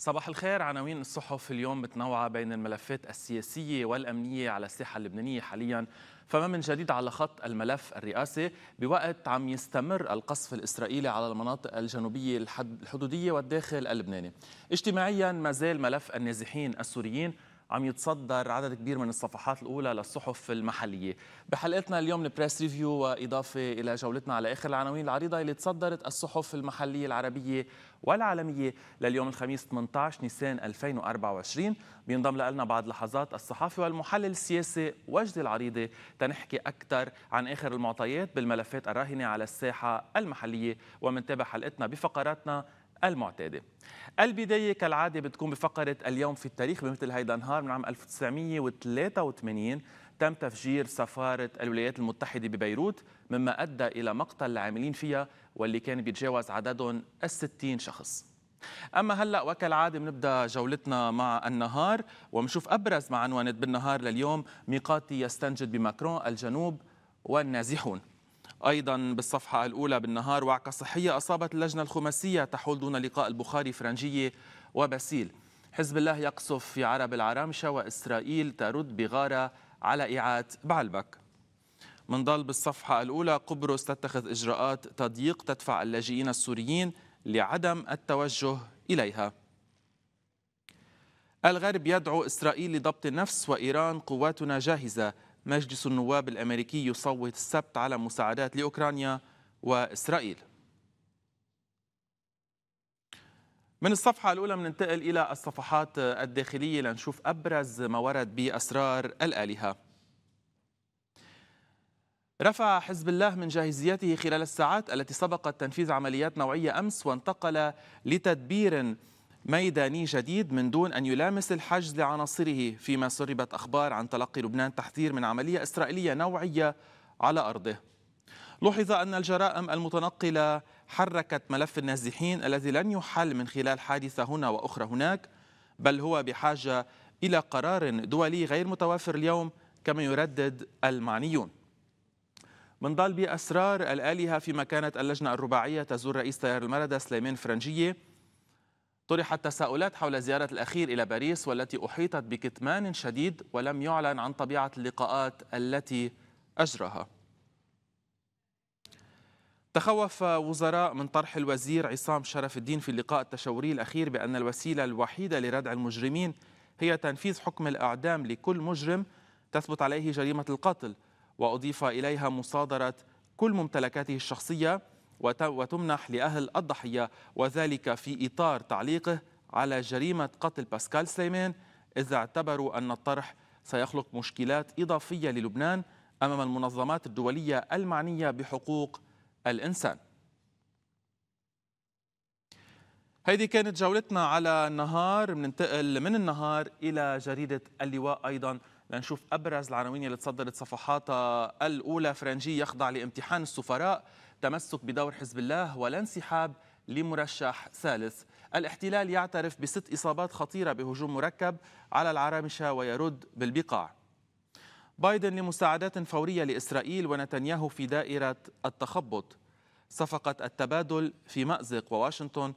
صباح الخير عناوين الصحف اليوم متنوعة بين الملفات السياسية والأمنية على الساحة اللبنانية حاليا فما من جديد على خط الملف الرئاسي بوقت عم يستمر القصف الإسرائيلي على المناطق الجنوبية الحدودية والداخل اللبناني اجتماعيا ما زال ملف النازحين السوريين عم يتصدر عدد كبير من الصفحات الاولى للصحف المحليه بحلقتنا اليوم البريس ريفيو واضافه الى جولتنا على اخر العناوين العريضه اللي تصدرت الصحف المحليه العربيه والعالميه لليوم الخميس 18 نيسان 2024 بينضم لنا بعد لحظات الصحافي والمحلل السياسي وجد العريضه تنحكي اكثر عن اخر المعطيات بالملفات الراهنه على الساحه المحليه ومنتابع حلقتنا بفقراتنا المعتادة البداية كالعادة بتكون بفقرة اليوم في التاريخ بمثل هيدا النهار من عام 1983 تم تفجير سفارة الولايات المتحدة ببيروت مما أدى إلى مقتل العاملين فيها واللي كان بيتجاوز عددهم الستين شخص أما هلأ وكالعادة بنبدأ جولتنا مع النهار ومشوف أبرز ما عنوانة بالنهار لليوم ميقاتي يستنجد بماكرون الجنوب والنازحون أيضا بالصفحة الأولى بالنهار وعكة صحية أصابت اللجنة الخماسية تحول دون لقاء البخاري فرنجية وباسيل حزب الله يقصف في عرب العرامشة وإسرائيل ترد بغارة على إعاد بعلبك منضل بالصفحة الأولى قبرص تتخذ إجراءات تضييق تدفع اللاجئين السوريين لعدم التوجه إليها الغرب يدعو إسرائيل لضبط النفس وإيران قواتنا جاهزة مجلس النواب الأمريكي يصوت السبت على مساعدات لأوكرانيا وإسرائيل من الصفحة الأولى بننتقل إلى الصفحات الداخلية لنشوف أبرز ما ورد بأسرار الآلهة رفع حزب الله من جاهزيته خلال الساعات التي سبقت تنفيذ عمليات نوعية أمس وانتقل لتدبير ميداني جديد من دون أن يلامس الحجز لعناصره فيما سربت أخبار عن تلقي لبنان تحذير من عملية إسرائيلية نوعية على أرضه لوحظ أن الجرائم المتنقلة حركت ملف النازحين الذي لن يحل من خلال حادثة هنا وأخرى هناك بل هو بحاجة إلى قرار دولي غير متوافر اليوم كما يردد المعنيون من ضل بأسرار الآلهة فيما كانت اللجنة الرباعية تزور رئيس تيار المردة سليمان فرنجية طرحت تساؤلات حول زيارة الأخير إلى باريس والتي أحيطت بكتمان شديد ولم يعلن عن طبيعة اللقاءات التي أجراها تخوف وزراء من طرح الوزير عصام شرف الدين في اللقاء التشاوري الأخير بأن الوسيلة الوحيدة لردع المجرمين هي تنفيذ حكم الإعدام لكل مجرم تثبت عليه جريمة القتل وأضيف إليها مصادرة كل ممتلكاته الشخصية وتمنح لأهل الضحية وذلك في إطار تعليقه على جريمة قتل باسكال سليمان إذا اعتبروا أن الطرح سيخلق مشكلات إضافية للبنان أمام المنظمات الدولية المعنية بحقوق الإنسان هذه كانت جولتنا على النهار بننتقل من النهار إلى جريدة اللواء أيضا لنشوف أبرز العناوين اللي تصدرت صفحاتها الأولى فرنجي يخضع لامتحان السفراء تمسك بدور حزب الله ولا انسحاب لمرشح ثالث الاحتلال يعترف بست إصابات خطيرة بهجوم مركب على العرامشة ويرد بالبقاع بايدن لمساعدات فورية لإسرائيل ونتنياهو في دائرة التخبط صفقة التبادل في مأزق وواشنطن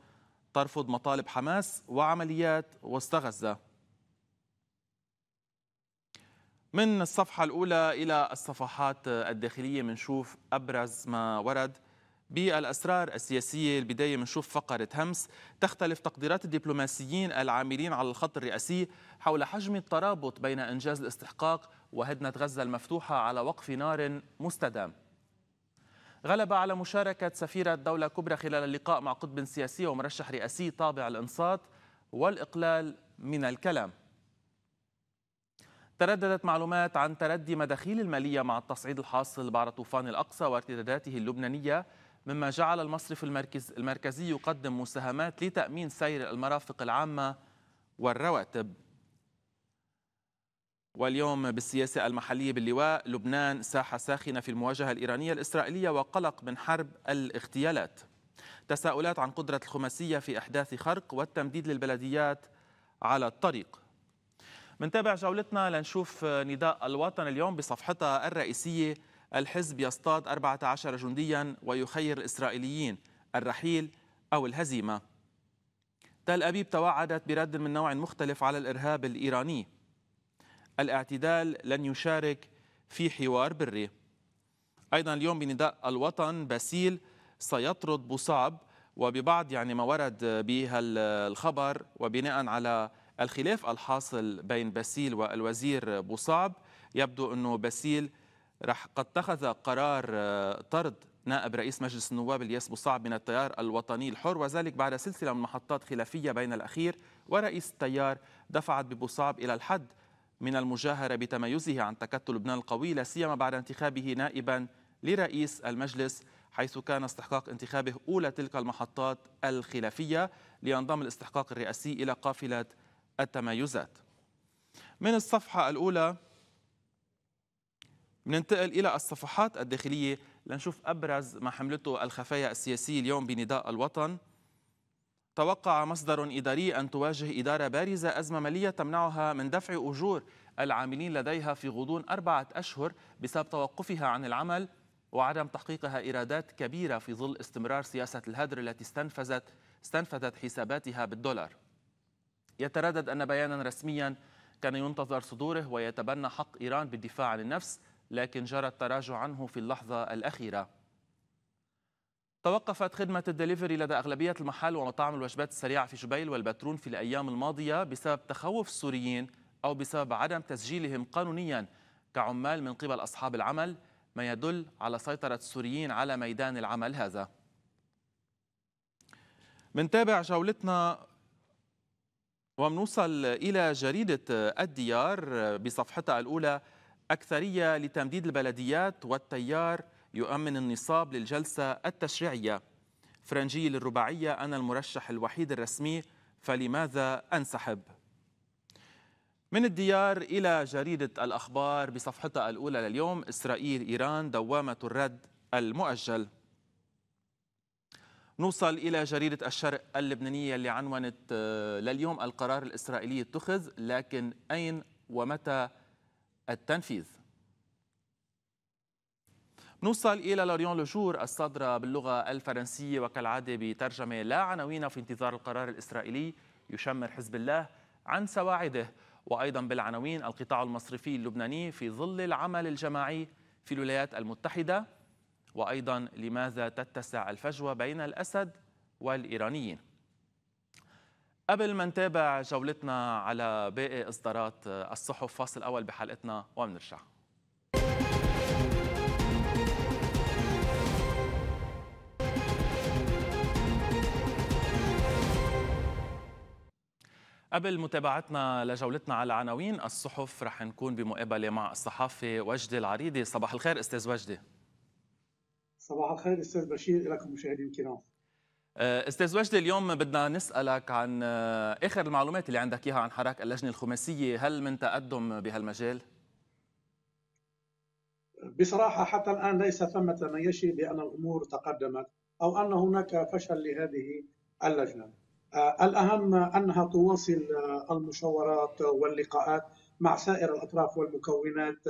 ترفض مطالب حماس وعمليات وسط غزة من الصفحة الأولى إلى الصفحات الداخلية منشوف أبرز ما ورد بالأسرار السياسية البداية منشوف فقرة همس تختلف تقديرات الدبلوماسيين العاملين على الخط الرئاسي حول حجم الترابط بين إنجاز الاستحقاق وهدنة غزة المفتوحة على وقف نار مستدام غلب على مشاركة سفيرة دولة كبرى خلال اللقاء مع قطب سياسي ومرشح رئاسي طابع الإنصات والإقلال من الكلام ترددت معلومات عن تردي مداخيل المالية مع التصعيد الحاصل بعد طوفان الأقصى وارتداداته اللبنانية مما جعل المصرف المركز المركزي يقدم مساهمات لتأمين سير المرافق العامة والرواتب واليوم بالسياسة المحلية باللواء لبنان ساحة ساخنة في المواجهة الإيرانية الإسرائيلية وقلق من حرب الاغتيالات تساؤلات عن قدرة الخماسية في إحداث خرق والتمديد للبلديات على الطريق منتابع جولتنا لنشوف نداء الوطن اليوم بصفحتها الرئيسية الحزب يصطاد 14 جنديا ويخير الإسرائيليين الرحيل أو الهزيمة تل أبيب توعدت برد من نوع مختلف على الإرهاب الإيراني الاعتدال لن يشارك في حوار بري أيضا اليوم بنداء الوطن باسيل سيطرد بوصعب وببعض يعني ما ورد بهالخبر الخبر وبناء على الخلاف الحاصل بين باسيل والوزير بوصعب يبدو أنه باسيل رح قد اتخذ قرار آه، طرد نائب رئيس مجلس النواب الياس بوصعب من التيار الوطني الحر وذلك بعد سلسلة من محطات خلافية بين الأخير ورئيس التيار دفعت ببوصعب إلى الحد من المجاهرة بتميزه عن تكتل لبنان القوي لا سيما بعد انتخابه نائبا لرئيس المجلس حيث كان استحقاق انتخابه أولى تلك المحطات الخلافية لينضم الاستحقاق الرئاسي إلى قافلة التميزات من الصفحة الأولى ننتقل إلى الصفحات الداخلية لنشوف أبرز ما حملته الخفايا السياسية اليوم بنداء الوطن توقع مصدر إداري أن تواجه إدارة بارزة أزمة مالية تمنعها من دفع أجور العاملين لديها في غضون أربعة أشهر بسبب توقفها عن العمل وعدم تحقيقها إيرادات كبيرة في ظل استمرار سياسة الهدر التي استنفذت استنفذت حساباتها بالدولار يتردد أن بيانا رسميا كان ينتظر صدوره ويتبنى حق إيران بالدفاع عن النفس لكن جرى التراجع عنه في اللحظة الأخيرة توقفت خدمة الدليفري لدى أغلبية المحال ومطاعم الوجبات السريعة في جبيل والبترون في الأيام الماضية بسبب تخوف السوريين أو بسبب عدم تسجيلهم قانونيا كعمال من قبل أصحاب العمل ما يدل على سيطرة السوريين على ميدان العمل هذا تابع جولتنا ومنوصل إلى جريدة الديار بصفحتها الأولى أكثرية لتمديد البلديات والتيار يؤمن النصاب للجلسة التشريعية فرنجي للرباعية أنا المرشح الوحيد الرسمي فلماذا أنسحب؟ من الديار إلى جريدة الأخبار بصفحتها الأولى لليوم إسرائيل إيران دوامة الرد المؤجل نوصل إلى جريدة الشرق اللبنانية اللي عنونت آه، لليوم القرار الإسرائيلي اتخذ لكن أين ومتى التنفيذ نوصل إلى لوريون لوجور الصادرة باللغة الفرنسية وكالعادة بترجمة لا عناوين في انتظار القرار الإسرائيلي يشمر حزب الله عن سواعده وأيضا بالعناوين القطاع المصرفي اللبناني في ظل العمل الجماعي في الولايات المتحدة وأيضا لماذا تتسع الفجوة بين الأسد والإيرانيين قبل ما نتابع جولتنا على باقي إصدارات الصحف فاصل أول بحلقتنا ومنرجع قبل متابعتنا لجولتنا على عناوين الصحف رح نكون بمقابله مع الصحافي وجدي العريضي صباح الخير استاذ وجدي صباح الخير استاذ بشير لكم مشاهدين الكرام آه، استاذ وجدي اليوم بدنا نسالك عن آه، اخر المعلومات اللي عندك اياها عن حراك اللجنه الخماسيه هل من تقدم بهالمجال بصراحه حتى الان ليس ثمه ما يشي بان الامور تقدمت او ان هناك فشل لهذه اللجنه آه، الاهم انها تواصل المشاورات واللقاءات مع سائر الاطراف والمكونات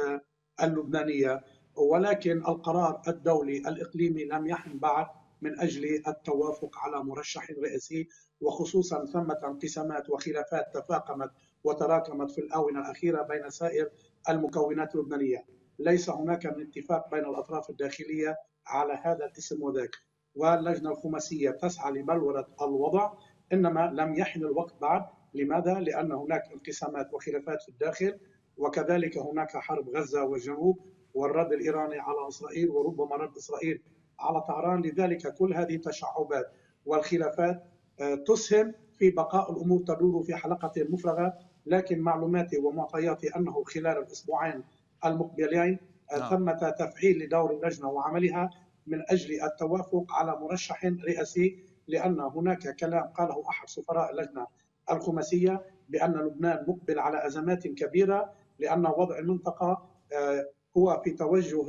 اللبنانيه ولكن القرار الدولي الإقليمي لم يحن بعد من أجل التوافق على مرشح رئاسي وخصوصا ثمة انقسامات وخلافات تفاقمت وتراكمت في الآونة الأخيرة بين سائر المكونات اللبنانية ليس هناك من اتفاق بين الأطراف الداخلية على هذا الاسم وذاك واللجنة الخماسية تسعى لبلورة الوضع إنما لم يحن الوقت بعد لماذا؟ لأن هناك انقسامات وخلافات في الداخل وكذلك هناك حرب غزة والجنوب والرد الإيراني على إسرائيل وربما رد إسرائيل على طهران لذلك كل هذه التشعبات والخلافات آه، تسهم في بقاء الأمور تدور في حلقة مفرغة لكن معلوماتي ومعطياتي أنه خلال الأسبوعين المقبلين آه. ثمة نعم. تفعيل لدور اللجنة وعملها من أجل التوافق على مرشح رئاسي لأن هناك كلام قاله أحد سفراء اللجنة الخماسية بأن لبنان مقبل على أزمات كبيرة لأن وضع المنطقة آه، هو في توجه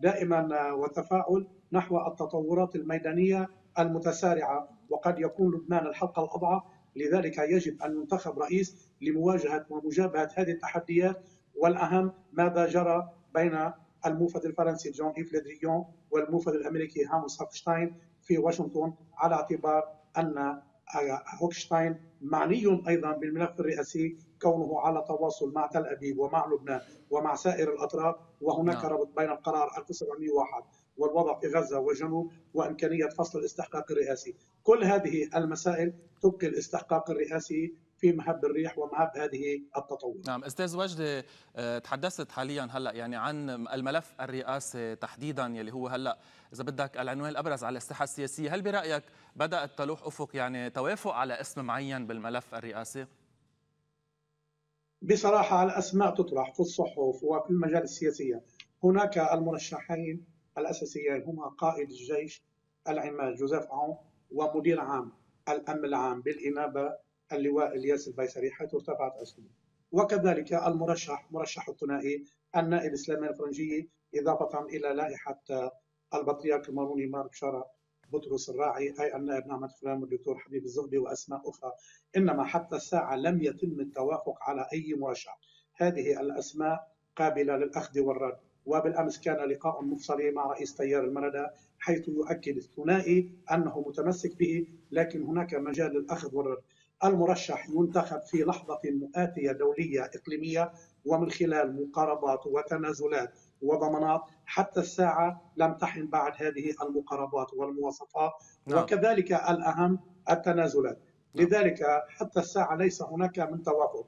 دائما وتفاؤل نحو التطورات الميدانية المتسارعة وقد يكون لبنان الحلقة الأضعف لذلك يجب أن ينتخب رئيس لمواجهة ومجابهة هذه التحديات والأهم ماذا جرى بين الموفد الفرنسي جون إيف لدريون والموفد الأمريكي هاموس هافشتاين في واشنطن على اعتبار أن هوكشتاين معني ايضا بالملف الرئاسي كونه على تواصل مع تل ابيب ومع لبنان ومع سائر الاطراف وهناك نعم. ربط بين القرار 1701 والوضع في غزه والجنوب وامكانيه فصل الاستحقاق الرئاسي، كل هذه المسائل تبقي الاستحقاق الرئاسي في مهب الريح ومهب هذه التطور نعم استاذ وجدي آه، تحدثت حاليا هلا يعني عن الملف الرئاسي تحديدا يلي هو هلا اذا بدك العنوان الابرز على الساحه السياسيه هل برايك بدات تلوح افق يعني توافق على اسم معين بالملف الرئاسي بصراحه الاسماء تطرح في الصحف وفي المجال السياسي هناك المرشحين الاساسيين هما قائد الجيش العماد جوزيف عون ومدير عام الامن العام بالانابه اللواء الياس البيسري حيث ارتفعت أسهمه وكذلك المرشح مرشح الثنائي النائب سلام الفرنجي إضافة إلى لائحة البطريرك الماروني مارك بشارة بطرس الراعي أي النائب نعمة فلان والدكتور حبيب الزغبي وأسماء أخرى إنما حتى الساعة لم يتم التوافق على أي مرشح هذه الأسماء قابلة للأخذ والرد وبالامس كان لقاء مفصلي مع رئيس تيار المردى حيث يؤكد الثنائي انه متمسك به لكن هناك مجال للاخذ والرد المرشح ينتخب في لحظة مؤاتية دولية إقليمية ومن خلال مقاربات وتنازلات وضمانات حتى الساعة لم تحن بعد هذه المقاربات والمواصفات نعم. وكذلك الأهم التنازلات نعم. لذلك حتى الساعة ليس هناك من توافق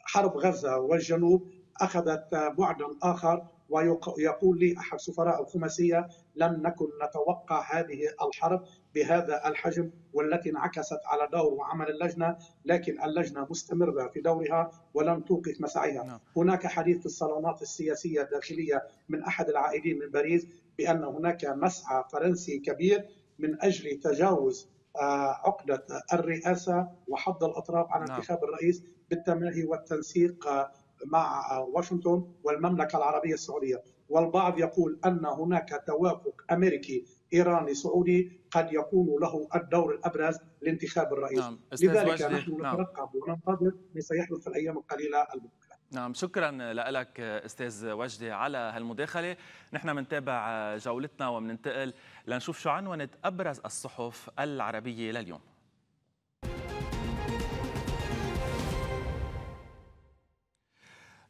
حرب غزة والجنوب أخذت بعدا آخر ويقول لي أحد سفراء الخماسية لم نكن نتوقع هذه الحرب بهذا الحجم والتي انعكست على دور وعمل اللجنه لكن اللجنه مستمره في دورها ولم توقف مسعيها نعم. هناك حديث في الصالونات السياسيه الداخليه من احد العائدين من باريس بان هناك مسعى فرنسي كبير من اجل تجاوز آه، عقدة الرئاسة وحض الأطراف عن نعم. انتخاب الرئيس بالتماهي والتنسيق آه، مع آه، واشنطن والمملكة العربية السعودية والبعض يقول أن هناك توافق أمريكي ايراني سعودي قد يكون له الدور الابرز لانتخاب الرئيس نعم. لذلك نحن نعم. نترقب نعم. وننتظر ما سيحدث في الايام القليله المقبله نعم شكرا لك استاذ وجدي على هالمداخله نحن بنتابع جولتنا وبننتقل لنشوف شو عنونه ابرز الصحف العربيه لليوم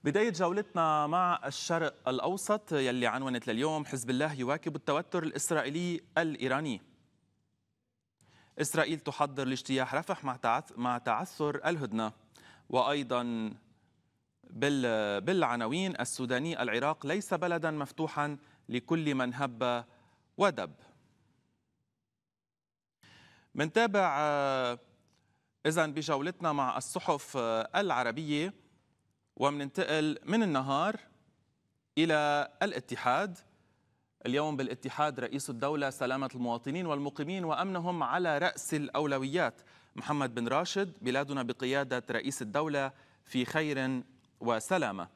بداية جولتنا مع الشرق الأوسط يلي عنونت لليوم حزب الله يواكب التوتر الإسرائيلي الإيراني إسرائيل تحضر لاجتياح رفح مع تعثر الهدنة وأيضا بالعناوين السوداني العراق ليس بلدا مفتوحا لكل من هب ودب منتابع آه، إذا بجولتنا مع الصحف آه، العربية ومننتقل من النهار إلى الاتحاد اليوم بالاتحاد رئيس الدولة سلامة المواطنين والمقيمين وأمنهم على رأس الأولويات محمد بن راشد بلادنا بقيادة رئيس الدولة في خير وسلامة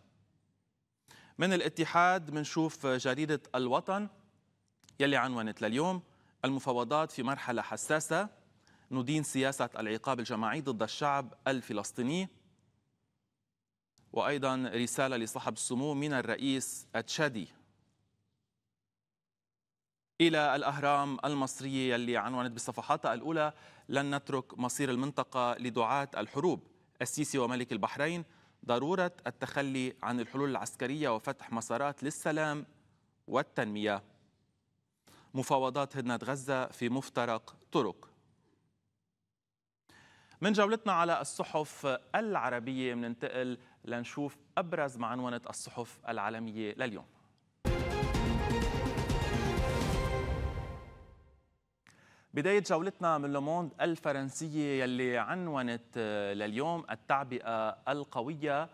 من الاتحاد منشوف جريدة الوطن يلي عنونت لليوم المفاوضات في مرحلة حساسة ندين سياسة العقاب الجماعي ضد الشعب الفلسطيني وأيضا رسالة لصاحب السمو من الرئيس التشادي إلى الأهرام المصرية اللي عنونت بصفحاتها الأولى لن نترك مصير المنطقة لدعاة الحروب السيسي وملك البحرين ضرورة التخلي عن الحلول العسكرية وفتح مسارات للسلام والتنمية مفاوضات هدنة غزة في مفترق طرق من جولتنا على الصحف العربية مننتقل لنشوف أبرز ما الصحف العالمية لليوم بداية جولتنا من لوموند الفرنسية يلي عنونت آه، لليوم التعبئة القوية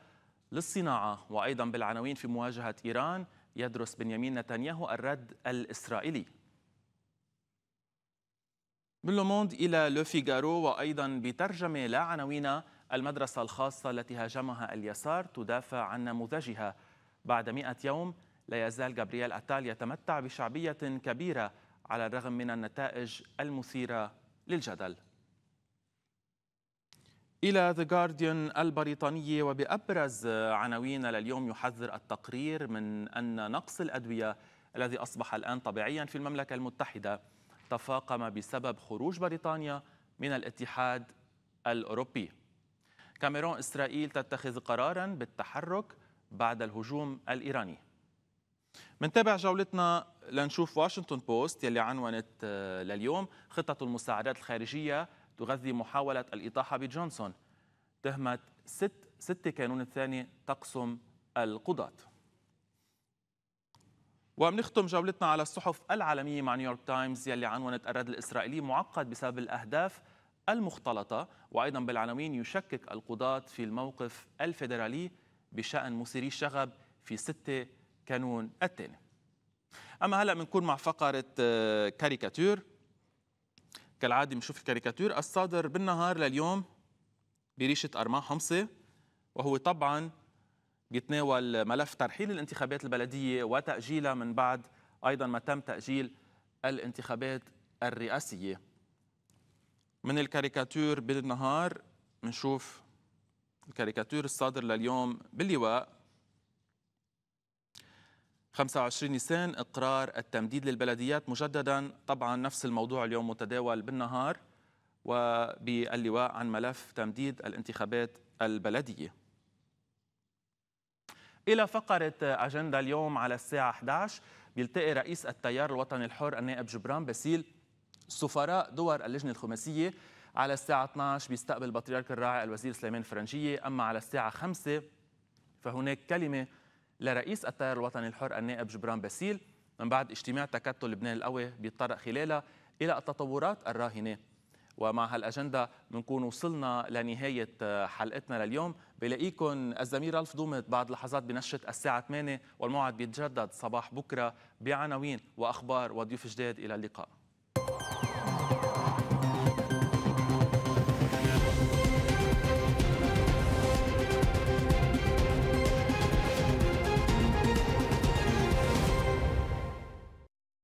للصناعة وأيضا بالعناوين في مواجهة إيران يدرس بنيامين نتنياهو الرد الإسرائيلي من لوموند إلى لو فيغارو وأيضا بترجمة لا عناوين المدرسة الخاصة التي هاجمها اليسار تدافع عن نموذجها بعد مئة يوم لا يزال جابرييل أتال يتمتع بشعبية كبيرة على الرغم من النتائج المثيرة للجدل إلى The Guardian البريطاني وبأبرز عناوين لليوم يحذر التقرير من أن نقص الأدوية الذي أصبح الآن طبيعيا في المملكة المتحدة تفاقم بسبب خروج بريطانيا من الاتحاد الأوروبي كاميرون إسرائيل تتخذ قرارا بالتحرك بعد الهجوم الإيراني منتابع جولتنا لنشوف واشنطن بوست يلي عنونت آه، لليوم خطة المساعدات الخارجية تغذي محاولة الإطاحة بجونسون تهمة ست ست كانون الثاني تقسم القضاة وبنختم جولتنا على الصحف العالمية مع نيويورك تايمز يلي عنونت الرد الإسرائيلي معقد بسبب الأهداف المختلطة وأيضا بالعناوين يشكك القضاة في الموقف الفيدرالي بشأن مثيري الشغب في 6 كانون الثاني أما هلأ بنكون مع فقرة آه، كاريكاتور كالعادة بنشوف الكاريكاتور الصادر بالنهار لليوم بريشة أرماح حمصة وهو طبعا بيتناول ملف ترحيل الانتخابات البلدية وتأجيلها من بعد أيضا ما تم تأجيل الانتخابات الرئاسية من الكاريكاتير بالنهار منشوف الكاريكاتير الصادر لليوم باللواء 25 نيسان اقرار التمديد للبلديات مجددا طبعا نفس الموضوع اليوم متداول بالنهار وباللواء عن ملف تمديد الانتخابات البلديه الى فقره اجنده اليوم على الساعه 11 بيلتقي رئيس التيار الوطني الحر النائب جبران باسيل سفراء دول اللجنة الخماسية على الساعة 12 بيستقبل البطريرك الراعي الوزير سليمان فرنجية أما على الساعة 5 فهناك كلمة لرئيس التيار الوطني الحر النائب جبران باسيل من بعد اجتماع تكتل لبنان القوي بيتطرق خلالها إلى التطورات الراهنة ومع هالأجندة بنكون وصلنا لنهاية حلقتنا لليوم بلاقيكم الزميل ألف دومت بعد لحظات بنشرة الساعة 8 والموعد بيتجدد صباح بكرة بعناوين وأخبار وضيوف جداد إلى اللقاء